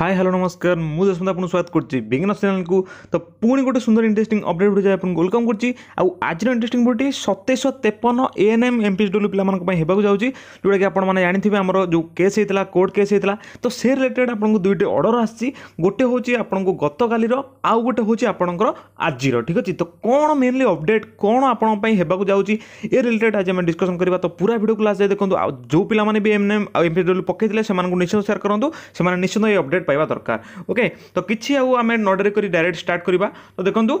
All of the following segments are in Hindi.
हाय हेलो नमस्कार ମୁଁ ଯଶମନ୍ତ ଆପଣଙ୍କୁ ସ୍ୱାଗତ କରୁଛି ବିଜ୍ଞାନ ଚ୍ୟାନେଲକୁ ତ ପୁଣି ଗୋଟେ ସୁନ୍ଦର ଇଣ୍ଟରେଷ୍ଟିଂ ଅପଡେଟ୍ ଭିଡ଼ିଓ ଆପଣଙ୍କୁ ୱେଲକମ୍ କରୁଛି ଆଉ ଆଜିର ଇଣ୍ଟରେଷ୍ଟିଂ ଭିଡ଼ିଓଟି ସତେଇଶହ ତେପନ ଏଏନ୍ଏମ୍ ଏମ୍ପିଏସ୍ଡବ୍ଲ୍ୟୁ ପିଲାମାନଙ୍କ ପାଇଁ ହେବାକୁ ଯାଉଛି ଯେଉଁଟାକି ଆପଣମାନେ ଜାଣିଥିବେ ଆମର ଯେଉଁ କେସ୍ ହେଇଥିଲା କୋର୍ଟ କେସ୍ ହେଇଥିଲା ତ ସେ ରିଲେଟେଡ୍ ଆପଣଙ୍କୁ ଦୁଇଟି ଅର୍ଡ଼ର ଆସିଛି ଗୋଟେ ହେଉଛି ଆପଣଙ୍କୁ ଗତକାଲିର ଆଉ ଗୋଟେ ହେଉଛି ଆପଣଙ୍କର ଆଜିର ଠିକ୍ ଅଛି ତ କ'ଣ ମେନଲି ଅପଡେଟ୍ କ'ଣ ଆପଣଙ୍କ ପାଇଁ ହେବାକୁ ଯାଉଛି ଏ ରିଲେଟେଡ୍ ଆଜି ଆମେ ଡିସ୍କସନ୍ କରିବା ତ ପୁରା ଭିଡ଼ିଓକୁ ଲାଷ୍ଟ ଯାଇ ଦେଖନ୍ତୁ ଆଉ ଯେଉଁ ପିଲାମାନେ ବି ଏମ୍ଏମ୍ ଆଉ ଏମ୍ପିଏସ୍ଡବ୍ଲ୍ୟୁ ପକାଇଥିଲେ ସେମାନଙ୍କୁ ନିଶ୍ଚିତ ସେୟାର କରନ୍ତୁ ସେମାନେ ନିଶ୍ଚିତ ଏ ଅପଡେଟ୍ ପାଇବା ଦରକାର ଓକେ ତ କିଛି ଆଉ ଆମେ ନ ଡେରି କରି ଡାଇରେକ୍ଟ ଷ୍ଟାର୍ଟ କରିବା ତ ଦେଖନ୍ତୁ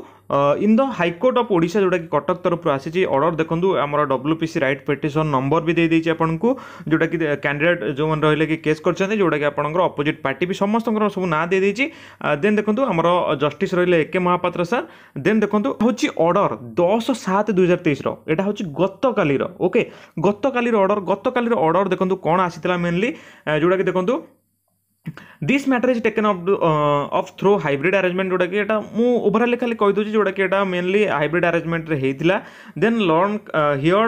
in the high court of Odisha ଯେଉଁଟାକି କଟକ ତରଫରୁ ଆସିଛି ଅର୍ଡ଼ର ଦେଖନ୍ତୁ ଆମର ଡବ୍ଲ୍ୟୁପିସି ରାଇଟ୍ ପେଟିସନ୍ ନମ୍ବର ବି ଦେଇଦେଇଛି ଆପଣଙ୍କୁ ଯେଉଁଟାକି କ୍ୟାଣ୍ଡିଡେଟ୍ ଯେଉଁମାନେ ରହିଲେ କି କେସ୍ କରିଛନ୍ତି ଯେଉଁଟାକି ଆପଣଙ୍କର ଅପୋଜିଟ୍ ପାର୍ଟି ବି ସମସ୍ତଙ୍କର ସବୁ ନାଁ ଦେଇଦେଇଛି ଦେନ୍ ଦେଖନ୍ତୁ ଆମର ଜଷ୍ଟିସ୍ ରହିଲେ ଏ କେ ମହାପାତ୍ର ସାର୍ ଦେନ୍ ଦେଖନ୍ତୁ ହେଉଛି ଅର୍ଡ଼ର ଦଶ ସାତ ଦୁଇହଜାର ତେଇଶର ଏଇଟା ହେଉଛି ଗତକାଲିର ଓକେ ଗତକାଲିର ଅର୍ଡ଼ର ଗତକାଲିର ଅର୍ଡ଼ର ଦେଖନ୍ତୁ କ'ଣ ଆସିଥିଲା ମେନଲି ଯେଉଁଟାକି ଦେଖନ୍ତୁ this matter is taken up up through hybrid arrangement যেটাকি এটা মু ওভরালি খালি কইদেছি যেটাকি এটা মেনলি হাইব্রিড আরেঞ্জমেন্টরে হয়েছিল then learned heard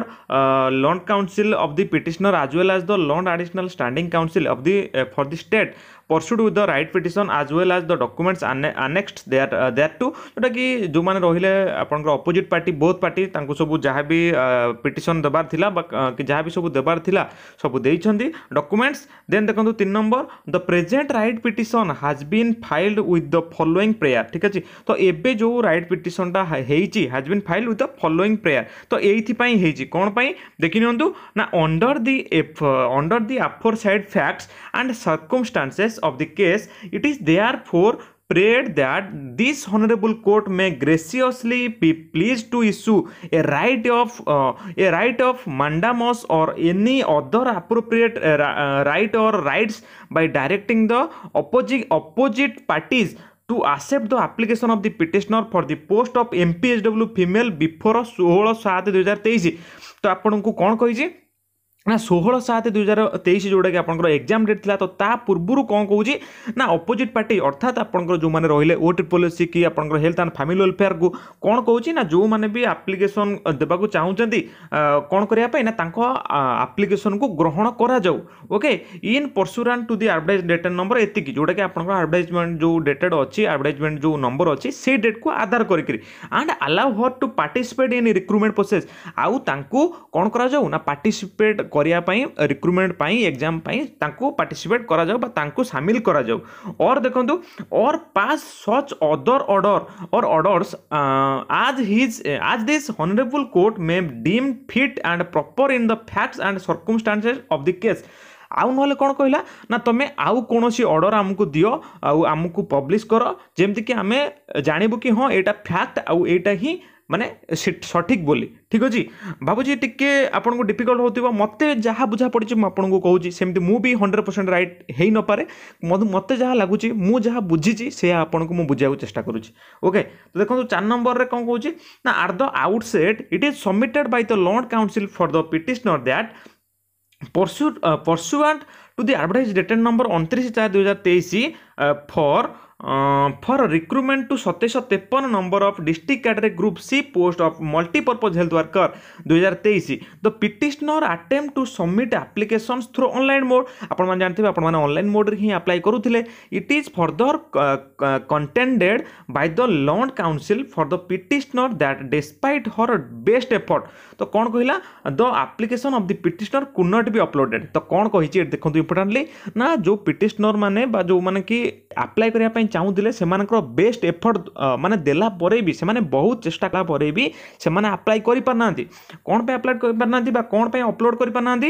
learned counsel of the petitioner as well as the learned additional standing counsel of the for the state perused with the writ petition as well as the documents annexed there to जोटा कि जो मैंने रही है आपोजिट पार्टी बोथ पार्टी सब जहाँ भी पिटन देवार कि जहाँ भी सब देवार सब देइछंती डॉक्यूमेंट्स देन देखो तीन number the present writ petition has been filed with the following prayer ठीक अच्छे तो ये जो writ petition time has been file with the following prayer तो यही कौन पर देखि ना under the under the the said facts and circumstances of the case, it is therefore prayed that this honorable court may graciously be pleased to issue a right of uh, a right of mandamus or any other appropriate uh, right or rights by directing the opposite opposite parties to accept the application of the petitioner for the post of MPSW female before 16 7 2023 तो आपन को कौन कहि ना षोह सात दुई हजार तेईस जोटा कि आप एक्जाम डेट था तो पूर्व कौन कौन ना अपोजिट पार्टी अर्थात आप जो मैंने रही है ओ टी पलिसी कि आप हेल्थ एंड फैमिली वेलफेयर को कौन कौन ना जो मैंने भी आप्लिकेसन देवाक चाहूँ कौन करवाई ना आप्लिकेसन को ग्रहण करके in pursuant to the advertise date and number एति जोटा कि आप जो डेटेड अच्छी आडभाइजमेंट जो नंबर अच्छी से डेट को आधार करके and allow her to participate in recruitment process आउ कौन कर पार्टीसीपेट करवाई रिक्रुटमेंट एक्जाम पार्टीसीपेट कर सामिल कर देखो और pass such other order or orders as his as this honourable court may deem fit and proper in the facts and circumstances of the case आउ ना कौन कहला ना तुम आउ कौन अर्डर आमको दियो आउ आमको पब्लीश कर कि आम जानबू कि हाँ यहाँ फैक्ट आउ यही ମାନେ ସଠିକ୍ ବୋଲି ଠିକ୍ ଅଛି ଭାବୁଛି ଟିକେ ଆପଣଙ୍କୁ ଡିଫିକଲ୍ଟ ହେଉଥିବ ମୋତେ ଯାହା ବୁଝା ପଡ଼ିଛି ମୁଁ ଆପଣଙ୍କୁ କହୁଛି ସେମିତି ମୁଁ ବି ହଣ୍ଡ୍ରେଡ଼୍ ପରସେଣ୍ଟ ରାଇଟ୍ ହେଇନପାରେ ମୋତେ ଯାହା ଲାଗୁଛି ମୁଁ ଯାହା ବୁଝିଛି ସେୟା ଆପଣଙ୍କୁ ମୁଁ ବୁଝିବାକୁ ଚେଷ୍ଟା କରୁଛି ଓକେ ତ ଦେଖନ୍ତୁ ଚାରି ନମ୍ବରରେ କ'ଣ କହୁଛି ନା at the outset it is submitted by the learned counsel for the petitioner that pursue pursuant to the advertise dated number অনত্রিশ চার দুই হাজার তেইশ ଫର୍ फर रिक्रुटमेंट टू सतेश तेपन number of district category group C post of multipurpose health worker दुई हजार तेईस the petitioner attempted to submit application through online mode आपण मैंने जानते मोड्रे हिं आप्लाय करते it is further कंटेडेड by the learned counsel for the petitioner that despite her best effort तो कौन कहला the application of the petitioner could not be uploaded तो कौन कही देखो इंपोर्टाटली ना जो पिटनर मैंने जो मैंने कि आप्लाय करने ଚାହୁଁଥିଲେ ସେମାନଙ୍କର ବେଷ୍ଟ ଏଫର୍ଟ ମାନେ ଦେଲା ପରେ ବି ସେମାନେ ବହୁତ ଚେଷ୍ଟା କଲା ପରେ ବି ସେମାନେ ଆପ୍ଲାଏ କରିପାରୁନାହାନ୍ତି କ'ଣ ପାଇଁ ଆପ୍ଲାଏ କରିପାରୁନାହାନ୍ତି ବା କ'ଣ ପାଇଁ ଅପଲୋଡ଼ କରିପାରୁନାହାନ୍ତି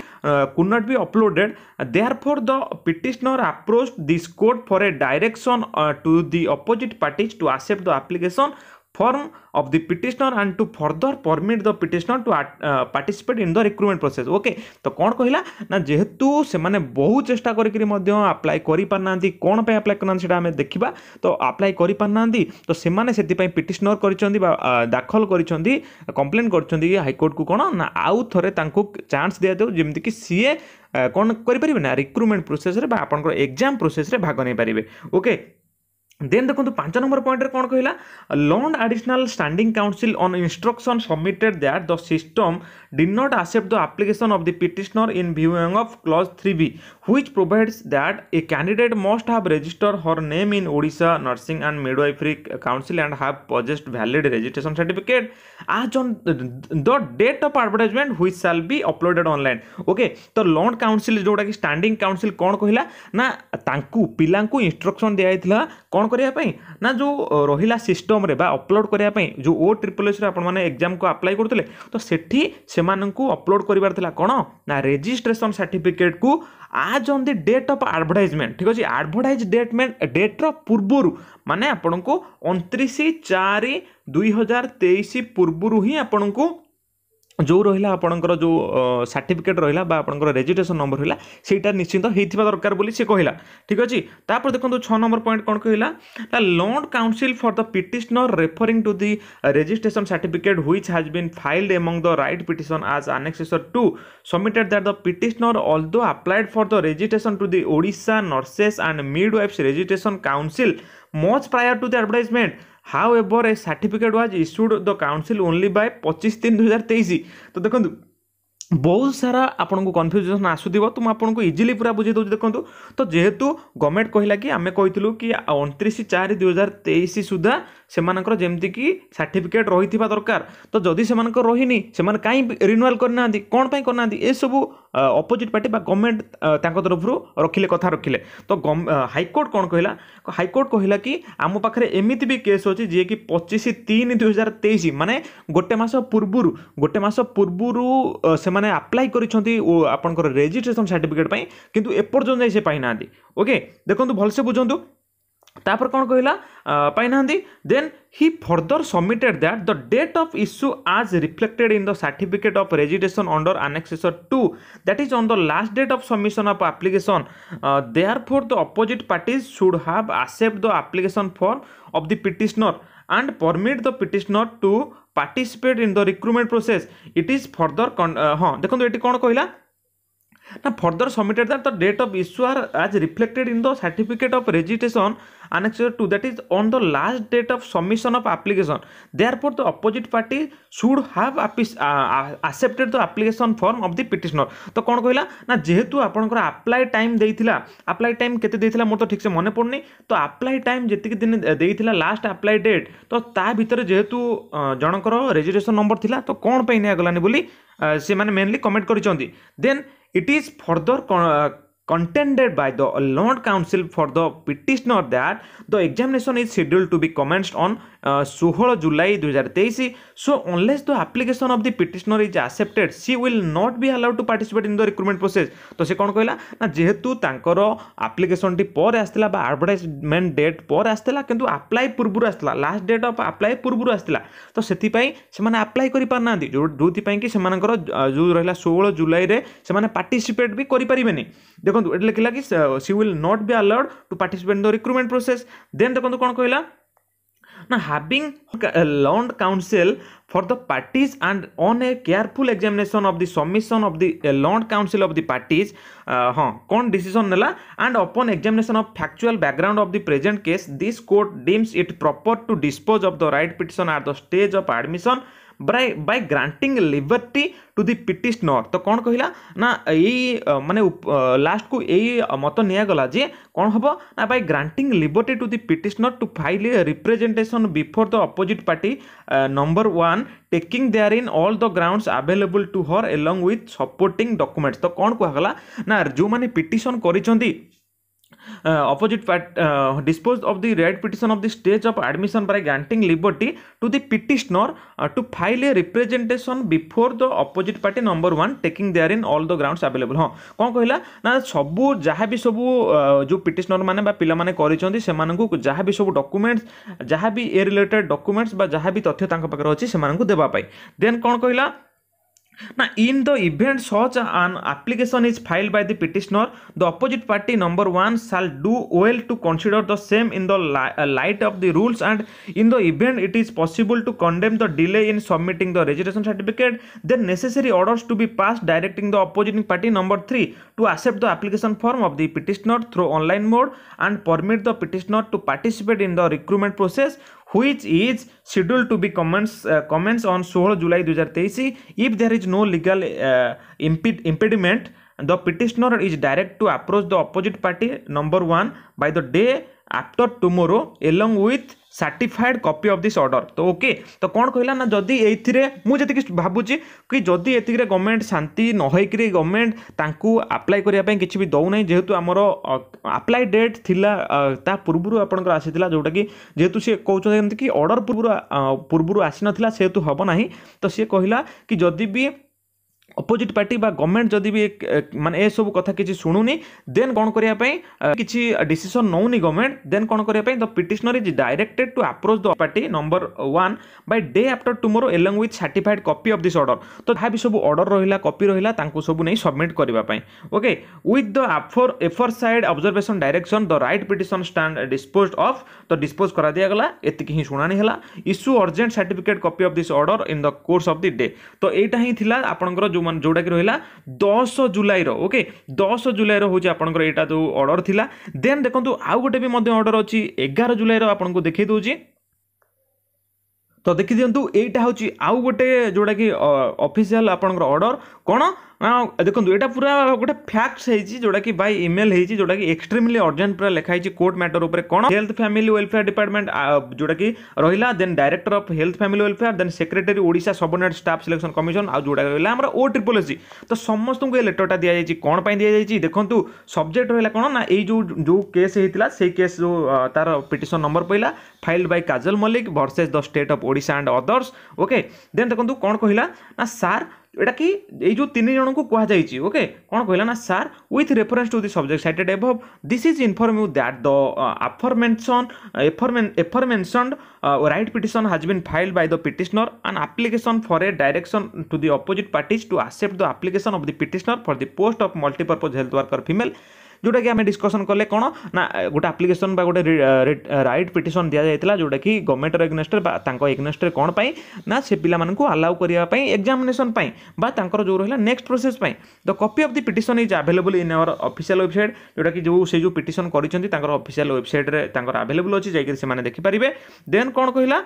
could not be uploaded therefore the petitioner approach this court for a direction to the opposite parties to accept the application form of the petitioner and to further permit the petitioner to uh, in the recruitment process okay तो कौन कहला ना जेहेतु से बहुत चेष्टा करिकरी मध्य अप्लाई करि पारनांती कोन पे तो अप्लाई करना तो सेमाने सेति पई दाखल करिचंदी कंप्लेन करिचंदी हाई को कोन ना आउ थरे तांको चांस दिया देउ कि सीए कोन करि रिक्रुटमेंट प्रोसेस एग्जाम प्रोसेस भाग नहीं पारे ओके ଦେନ୍ ଦେଖନ୍ତୁ ପାଞ୍ଚ ନମ୍ବର ପଏଣ୍ଟରେ କ'ଣ କହିଲା learned additional standing counsel on instruction submitted that the system did not accept the application of the petitioner in viewing of clause three B which provides that a candidate must have register her name in Odisha nursing and midwifery council and have possessed valid registration certificate as on the date of advertisement which shall be uploaded online okay ତ ଲଣ୍ଡ କାଉନସିଲ୍ ଯେଉଁଟାକି ଷ୍ଟାଣ୍ଡିଂ କାଉନସିଲ୍ କ'ଣ କହିଲା ନା ତାଙ୍କୁ ପିଲାଙ୍କୁ ଇନଷ୍ଟ୍ରକ୍ସନ୍ ଦିଆଯାଇଥିଲା କ'ଣ करने जो रही सिस्टम अपलोड करने जो ओ ट्रिपल एस रग्जाम को आप्लाय करते तो सेठी से अपलोड करार कौन ना रेजिट्रेसन सार्टिफिकेट कु as on the date of advertisement ठीक अच्छे आडभटाइज डेट डेट्र पूर्वर मानने अंतरीश चार दुई हजार तेईस पूर्वर ही आपन को ଯେଉଁ ରହିଲା ଆପଣଙ୍କର ଯେଉଁ ସାର୍ଟିଫିକେଟ୍ ରହିଲା ବା ଆପଣଙ୍କର ରେଜିଷ୍ଟ୍ରେସନ୍ ନମ୍ବର ରହିଲା ସେଇଟା ନିଶ୍ଚିନ୍ତ ହେଇଥିବା ଦରକାର ବୋଲି ସେ କହିଲା ଠିକ୍ ଅଛି ତାପରେ ଦେଖନ୍ତୁ ଛଅ ନମ୍ବର ପଏଣ୍ଟ କ'ଣ କହିଲା ନା learned counsel for the petitioner referring to the registration certificate which has been filed among the writ petition as annexure two submitted that the petitioner also applied for the registration to the Odisha nurses and midwives registration council much prior to the advertisement however a certificate was issued the council only by পঁচিশ তিন দুই হাজার তেইশ তো দেখুন ବହୁତ ସାରା ଆପଣଙ୍କୁ କନଫ୍ୟୁଜନ୍ ଆସୁଥିବ ତ ମୁଁ ଆପଣଙ୍କୁ ଇଜିଲି ପୁରା ବୁଝେଇ ଦେଉଛି ଦେଖନ୍ତୁ ତ ଯେହେତୁ ଗଭର୍ଣ୍ଣମେଣ୍ଟ କହିଲା କି ଆମେ କହିଥିଲୁ କି ଅଣତିରିଶ ଚାରି ଦୁଇହଜାର ତେଇଶ ସୁଦ୍ଧା ସେମାନଙ୍କର ଯେମିତିକି ସାର୍ଟିଫିକେଟ୍ ରହିଥିବା ଦରକାର ତ ଯଦି ସେମାନଙ୍କର ରହିନି ସେମାନେ କାହିଁ ରିନ୍ୟୁଆଲ୍ କରିନାହାନ୍ତି କ'ଣ ପାଇଁ କରିନାହାନ୍ତି ଏସବୁ ଅପୋଜିଟ୍ ପାର୍ଟି ବା ଗଭର୍ଣ୍ଣମେଣ୍ଟ ତାଙ୍କ ତରଫରୁ ରଖିଲେ କଥା ରଖିଲେ ତ ହାଇକୋର୍ଟ କ'ଣ କହିଲା ହାଇକୋର୍ଟ କହିଲା କି ଆମ ପାଖରେ ଏମିତି ବି କେସ୍ ଅଛି ଯିଏକି ପଚିଶ ତିନି ଦୁଇହଜାର ତେଇଶ ମାନେ ଗୋଟେ ମାସ ପୂର୍ବରୁ ଗୋଟେ ମାସ ପୂର୍ବରୁ ସେମାନେ ଯେଉଁମାନେ ଆପ୍ଲାଏ କରିଛନ୍ତି ଓ ଆପଣଙ୍କର ରେଜିଷ୍ଟ୍ରେସନ୍ ସାର୍ଟିଫିକେଟ୍ ପାଇଁ କିନ୍ତୁ ଏପର୍ଯ୍ୟନ୍ତ ଯାଇ ସେ ପାଇନାହାନ୍ତି ଓକେ ଦେଖନ୍ତୁ ଭଲସେ ବୁଝନ୍ତୁ ତାପରେ କ'ଣ କହିଲା ପାଇନାହାନ୍ତି then he further submitted that the date of issue as reflected in the certificate of registration under annexure two that is on the last date of submission of application therefore the opposite parties should have accept the application form of the petitioner and permit the petitioner to participate in the recruitment process it is further con uh, ha dekhuntu eti kon kahila Now further submitted that the date of issue are as reflected in the certificate of registration annexed to that is on the last date of submission of application. Therefore, the opposite party should have accepted the application form of the petitioner. तो कौन कहला ना जेहेतु आपणकर आप्लाय टाइम देइथिला आप्लाय टाइम केते देइथिला मोर तो ठीक से मने पड़नी तो आप्लाय टाइम जेतिक दिन देइथिला लास्ट आप्लाय डेट तो ता भीतर जेहेतु जणकर रेजिस्ट्रेशन नंबर थिला तो कोन पे नै गलानी बोली से माने मेनली कमेंट करिसନ୍ତି then It is further uh, contended by the Lord Council for the petitioner that the examination is scheduled to be commenced on uh, 16 July 2023. So unless the application of the petitioner is accepted, she will not be allowed to participate in the recruitment process. तो से कौन कहला ना जेहेतु तांकर आप्लिकेशन टी पर आसला बा एडभर्टाइजमेंट डेट पर आसला किंतु अप्लाई पूर्व आसला लास्ट डेट ऑफ अप्लाई पूर्व आसला तो सेथिपाई सेमाने अप्लाई करि पारना जोथि पाई कि सेमानकर जो रहला 16 जुलाई रे सेमाने पार्टिसिपेट भी करि परिबेनी ଦେଖନ୍ତୁ ଏଠି ଲେଖିଲା କି she will not be allowed to participate in the recruitment process then ଦେଖନ୍ତୁ କ'ଣ କହିଲା Now, having learned counsel for the parties and on a careful examination of the submission of the uh, learned counsel of the parties, uh, huh, con decision nela, and upon examination of factual background of the present case, this court deems it proper to dispose of the right petition at the stage of admission by by granting liberty to the petitioner ତ କ'ଣ କହିଲା ନା ଏଇ ମାନେ ଲାଷ୍ଟକୁ ଏଇ ମତ ନିଆଗଲା ଯେ କ'ଣ ହେବ ନା by granting liberty to the petitioner to file representation before the opposite party number one taking therein all the grounds available to her along with supporting documents ତ କ'ଣ କୁହାଗଲା ନା ଯେଉଁମାନେ ପିଟିସନ୍ କରିଛନ୍ତି opposite part, disposed of the right petition of the stage of admission by granting liberty to the petitioner to file a representation before the opposite party number one taking therein all the grounds available ହଁ କ'ଣ କହିଲା ନା ସବୁ ଯାହା ବି ସବୁ ଯେଉଁ ପିଟିସନର ମାନେ ବା ପିଲାମାନେ କରିଛନ୍ତି ସେମାନଙ୍କୁ ଯାହା ବି ସବୁ ଡକୁମେଣ୍ଟସ୍ ଯାହା ବି ଏ ରିଲେଟେଡ୍ ଡକୁମେଣ୍ଟସ୍ ବା ଯାହା ବି ତଥ୍ୟ ତାଙ୍କ ପାଖରେ ଅଛି ସେମାନଙ୍କୁ ଦେବା ପାଇଁ ଦେନ୍ କ'ଣ କହିଲା Now, in the event such an application is filed by the petitioner, the opposite party number one shall do well to consider the same in the uh, light of the rules and in the event it is possible to condemn the delay in submitting the registration certificate, then necessary orders to be passed directing the opposing party number three to accept the application form of the petitioner through online mode and permit the petitioner to participate in the recruitment process which is scheduled to be comments uh, comments on 16 July 2023 if there is no legal uh, imped impediment the petitioner is direct to approach the opposite party number 1 by the day after tomorrow along with certified copy of this order ତ ଓକେ ତ କ'ଣ କହିଲା ନା ଯଦି ଏଇଥିରେ ମୁଁ ଯେତିକି ଭାବୁଛି କି ଯଦି ଏତିକିରେ ଗଭର୍ଣ୍ଣମେଣ୍ଟ ଶାନ୍ତି ନ ହେଇକିରି ଗଭର୍ଣ୍ଣମେଣ୍ଟ ତାଙ୍କୁ ଆପ୍ଲାଏ କରିବା ପାଇଁ କିଛି ବି ଦେଉନାହିଁ ଯେହେତୁ ଆମର ଆପ୍ଲାଏ ଡେଟ୍ ଥିଲା ତା ପୂର୍ବରୁ ଆପଣଙ୍କର ଆସିଥିଲା ଯେଉଁଟାକି ଯେହେତୁ ସିଏ କହୁଛନ୍ତି ଏମିତି କି ଅର୍ଡ଼ର ପୂର୍ବରୁ ପୂର୍ବରୁ ଆସିନଥିଲା ସେହେତୁ ହେବ ନାହିଁ ତ ସିଏ କହିଲା କି ଯଦି ବି অপোজিট পার্টি বা গভর্নমেন্ট যদি বি মানে এসব কথা কিছু শুণুনি দেন কোণ করা কিছু ডিসিশন নৌনি গভর্নমেন্ট দেন কোণ করা the petitioner is directed to approach the party number one by day after tomorrow along with certified copy of this order তো যা বি সব অর্ডর রহিলা কপি রহিলা তাঙ্কু সবু নেই সবমিট করিবা পাই okay with the afore aforesaid observation direction the writ petition stand dispose of তো ডিসপোজ করা দিয়া গলা এতিকি হি শুনানি হেলা issue urgent certificate copy of this order in the course of the day তো এইটা হি থিলা আপনার যে ଯେଉଁମାନେ ଯେଉଁଟାକି ରହିଲା ଦଶ ଜୁଲାଇର ଓକେ ଦଶ ଜୁଲାଇର ହେଉଛି ଆପଣଙ୍କର ଏଇଟା ଯେଉଁ ଅର୍ଡ଼ର ଥିଲା ଦେନ୍ ଦେଖନ୍ତୁ ଆଉ ଗୋଟେ ବି ମଧ୍ୟ ଅର୍ଡ଼ର ଅଛି ଏଗାର ଜୁଲାଇର ଆପଣଙ୍କୁ ଦେଖାଇ ଦେଉଛି तो देखि दिंतु यहीटा हूँ आउ गोटे जोटा कि अफिसील आपंकर अर्डर कौन देखो ये पूरा गोटे फैक्ट्स जोटा कि बै इमेल होटा कि एक्सट्रीमली अर्जेंट पूरा लिखाई कोर्ट मैटर उपर कौन हेल्थ फैमिली वेलफेयर डिपार्टमेंट जोटा कि रहा then director of health family welfare then secretary Odisha subordinate staff selection commission as जोटा रहा है ओ ट्रिपल एसी तो समस्त को ये लेटरटा दि जाइए कौन पर दि जाइए देखो सब्जेक्ट रहा कौन ना यो जो केस होता से केस जो तार पिटन नंबर पड़ा filed by Kajal Mallick versus the state of Odisha and others okay then देखो कौन कहला ना सार यटा कि यो तीन जन को कह ओके कौन कहला ना sir with reference to the subject cited above this is inform you that the aforementioned aforementioned writ petition has been filed by the petitioner and application for a direction to the opposite parties to accept the application of the petitioner for the post of multipurpose health worker female ଯେଉଁଟାକି ଆମେ ଡିସ୍କସନ୍ କଲେ କ'ଣ ନା ଗୋଟେ ଆପ୍ଲିକେସନ୍ ବା ଗୋଟେ ରାଇଟ୍ ପିଟିସନ୍ ଦିଆଯାଇଥିଲା ଯେଉଁଟାକି ଗଭର୍ଣ୍ଣମେଣ୍ଟର ଏଗ୍ନେଷ୍ଟରେ ବା ତାଙ୍କ ଏଗ୍ନେଷ୍ଟରେ କ'ଣ ପାଇଁ ନା ସେ ପିଲାମାନଙ୍କୁ ଆଲାଉ କରିବା ପାଇଁ ଏକ୍ଜାମିନେସନ୍ ପାଇଁ ବା ତାଙ୍କର ଯେଉଁ ରହିଲା ନେକ୍ସଟ ପ୍ରୋସେସ୍ ପାଇଁ the copy of the petition is available in our official website ଯେଉଁଟାକି ଯେଉଁ ସେ ଯେଉଁ ପିଟିସନ୍ କରିଛନ୍ତି ତାଙ୍କର ଅଫିସିଆଲ୍ ୱେବସାଇଟ୍ରେ ତାଙ୍କର ଆଭେଲେବୁଲ୍ ଅଛି ଯାଇକି ସେମାନେ ଦେଖିପାରିବେ ଦେନ୍ କ'ଣ କହିଲା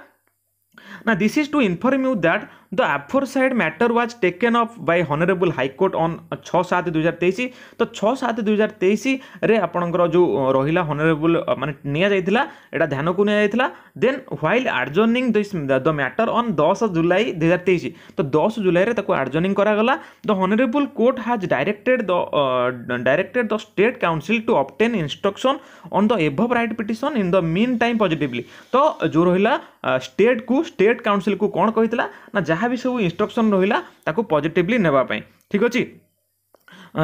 ନା this is to inform you that the said matter was taken up by honourable high court on छः सात दुई हजार तेईस तो छः सात दुई हजार तेईस आपणकर जो रही हनरेबुल मान निटा ध्यान को निला then while adjourning the matter on दस जुलाई दुई हजार तेईस तो दस जुलाई में आर्जनिंग कराला the honourable court has directed the directed the state counsel to obtain instruction on the above writ petition in the mean time positively तो जो रहा स्टेट को स्टेट काउनसिल को कौन कही ना ଯାହା ବି ସବୁ ଇନଷ୍ଟ୍ରକ୍ସନ୍ ରହିଲା ତାକୁ ପଜିଟିଭଲି ନେବା ପାଇଁ ଠିକ୍ ଅଛି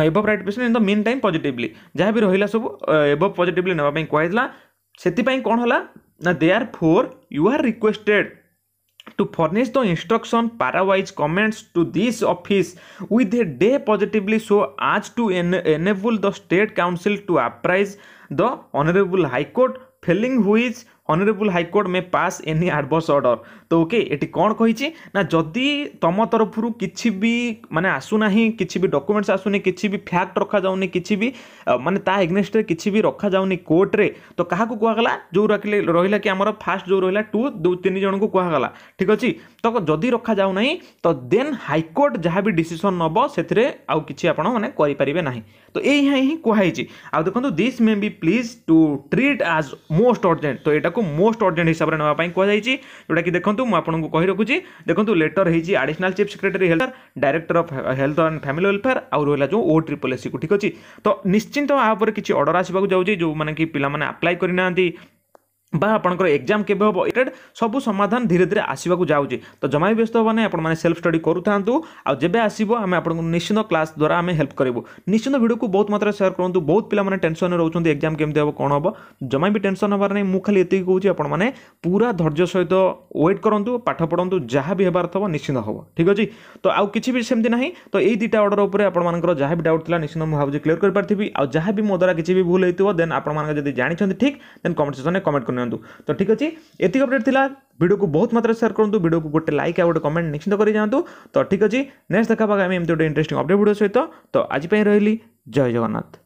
above writ petition in the mean time positively ଯାହା ବି ରହିଲା ସବୁ ଏଭବ୍ ପଜିଟିଭଲି ନେବା ପାଇଁ କୁହାଯାଇଥିଲା ସେଥିପାଇଁ କ'ଣ ହେଲା ନା therefore you are requested to furnish the instruction para-wise comments to this office with a day positively so as to en enable the state council to apprise the honorable high court failing which honourable high court may pass any adverse order तो ओके ये कौन कही जदि तुम तरफ कि मानने आसूना कि डकुमेंट्स आसूनी किसी भी फैक्ट रखा जाऊनी कि भी मानने एगेस्ट कि रखा जाऊनी कोर्ट्रे तो क्या कहगला जो रहा कि आम फास्ट जो रहा टू तीन जन को कहगला ठीक अच्छे तो जदि रखा जाऊना तो दे हाइकोर्ट जहाँ भी डिशन नब से आउ कि आप ना तो यही हाँ ही कहु देखो this may be please to treat as most urgent तो यू মোস্ট ଅର୍ଜେଣ୍ଟ ହିସାବରେ ନେବା ପାଇଁ କୁହାଯାଇଛି ଯେଉଁଟାକି ଦେଖନ୍ତୁ ମୁଁ ଆପଣଙ୍କୁ କହି ରଖୁଛି ଦେଖନ୍ତୁ ଲେଟର ହେଇଛି additional chief secretary health director of health and family welfare ଆଉ ରହିଲା ଯେଉଁ ଓ ଟ୍ରିପଲ୍ ଏସ୍ସିକୁ ଠିକ୍ ଅଛି ତ ନିଶ୍ଚିନ୍ତ ଏହା ଉପରେ କିଛି ଅର୍ଡ଼ର ଆସିବାକୁ ଯାଉଛି ଯେଉଁମାନେ କି ପିଲାମାନେ ଆପ୍ଲାଏ କରିନାହାନ୍ତି বা আপনার এক্সাম কেবে হব এটা সব সমাধান ধীরে ধীরে আসবাক যাচ্ছে তো জমা বি ব্যস্ত হবা না আপনার সেলফ স্টডি করু থাকে আবে আসব আমি আপনার নিশ্চিত ক্লাস দ্বারা আমি হেল্প করবু নিশ্চিত ভিডিওকে বহু মাত্রায় সেয়ার করতু বহু পিলা মানে টেনশন রয়েছেন এক্সাম কেমি হব কম হব জমা বি টেনশন হবার না মু খালি এত কুচি আপনার পুরা ধৈর্য সহিত ওয়েট করতু পাঠ পড়ু যা বি হবার থাকবে নিশ্চিত হব ঠিক আছে তো আউ কিছু বি না তো এই দুইটা অর্ডার উপরে আপনার যা বি ডাউট লা নিশ্চিত মু ভাবুছি ক্লিয়ার করে পারি আউ বি মো দ্বারা কিছু ভুল হয়ে দেন আপনার যদি জাঁচান ঠিক দেন কমেন্ট সেকশনে কমেন্ট করে करनी तो ठीक अच्छे एतक अपडेट था भिड को बहुत मात्रा सेयर करूँ भिड को गोटे लाइक आ गए कमेंट निश्चित कर जातु तो ठीक अच्छे नेक्स्ट देखा पाए एमती गोटे अपडेट भिड सहित तो आज रही जय जगन्नाथ